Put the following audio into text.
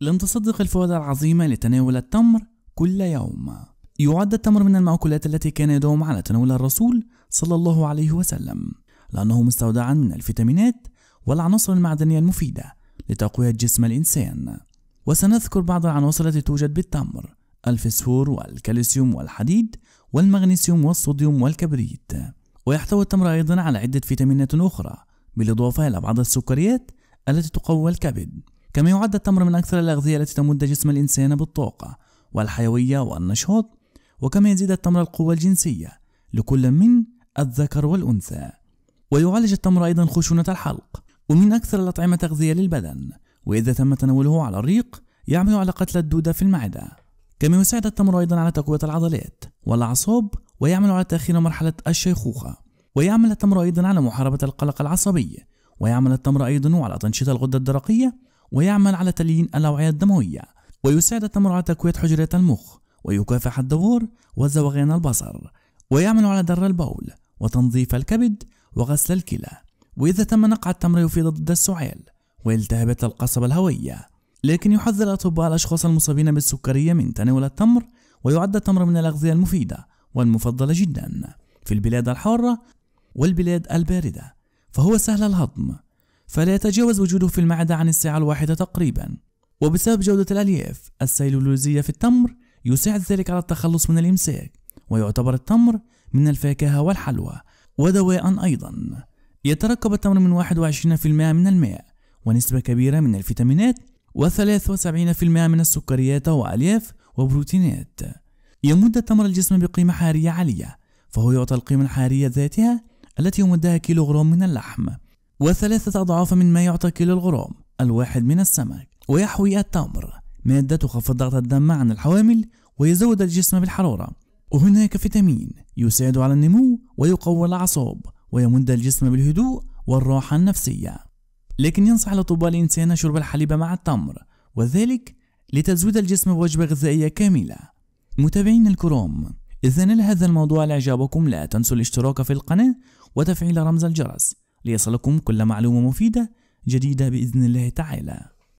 لن تصدق الفوائد العظيمة لتناول التمر كل يوم يعد التمر من المأكولات التي كان يدوم على تناولها الرسول صلى الله عليه وسلم لأنه مستودع من الفيتامينات والعناصر المعدنية المفيدة لتقوية جسم الإنسان وسنذكر بعض العناصر التي توجد بالتمر الفسفور والكالسيوم والحديد والمغنيسيوم والصوديوم والكبريت ويحتوي التمر أيضا على عدة فيتامينات أخرى بالإضافة إلى بعض السكريات التي تقوي الكبد كما يعد التمر من أكثر الأغذية التي تمد جسم الإنسان بالطاقة والحيوية والنشاط وكما يزيد التمر القوة الجنسية لكل من الذكر والأنثى ويعالج التمر أيضا خشونة الحلق ومن أكثر الأطعمة تغذية للبدن وإذا تم تناوله على الريق يعمل على قتل الدودة في المعدة كما يساعد التمر أيضا على تقوية العضلات والأعصاب ويعمل على تأخير مرحلة الشيخوخة ويعمل التمر أيضا على محاربة القلق العصبي ويعمل التمر أيضا على تنشيط الغدة الدرقية ويعمل على تليين الأوعية الدموية ويساعد التمر على تقوية حجرات المخ ويكافح الدور وزوغان البصر ويعمل على در البول وتنظيف الكبد وغسل الكلى وإذا تم نقع التمر يفيد ضد السعال والتهابات القصبة الهوية لكن يحذر الأطباء الأشخاص المصابين بالسكرية من تناول التمر ويعد التمر من الأغذية المفيدة والمفضلة جدا في البلاد الحارة والبلاد الباردة فهو سهل الهضم فلا يتجاوز وجوده في المعدة عن الساعة الواحدة تقريبا وبسبب جودة الألياف السيلولوزية في التمر يساعد ذلك على التخلص من الإمساك ويعتبر التمر من الفاكهة والحلوى ودواء أيضا يتركب التمر من 21% من الماء ونسبة كبيرة من الفيتامينات و73% من السكريات وألياف وبروتينات يمد التمر الجسم بقيمة حرارية عالية فهو يعطى القيمة الحرارية ذاتها التي يمدها كيلوغرام من اللحم وثلاثة أضعاف من ما يعتقي للغرام الواحد من السمك ويحوي التمر مادة تخفض ضغط الدم عن الحوامل ويزود الجسم بالحرارة وهناك فيتامين يساعد على النمو ويقوي الأعصاب ويمد الجسم بالهدوء والراحة النفسية لكن ينصح الأطباء الإنسان شرب الحليب مع التمر وذلك لتزويد الجسم بوجبة غذائية كاملة متابعينا الكرام إذا نال هذا الموضوع إعجابكم لا تنسوا الاشتراك في القناة وتفعيل رمز الجرس ليصلكم كل معلومة مفيدة جديدة بإذن الله تعالى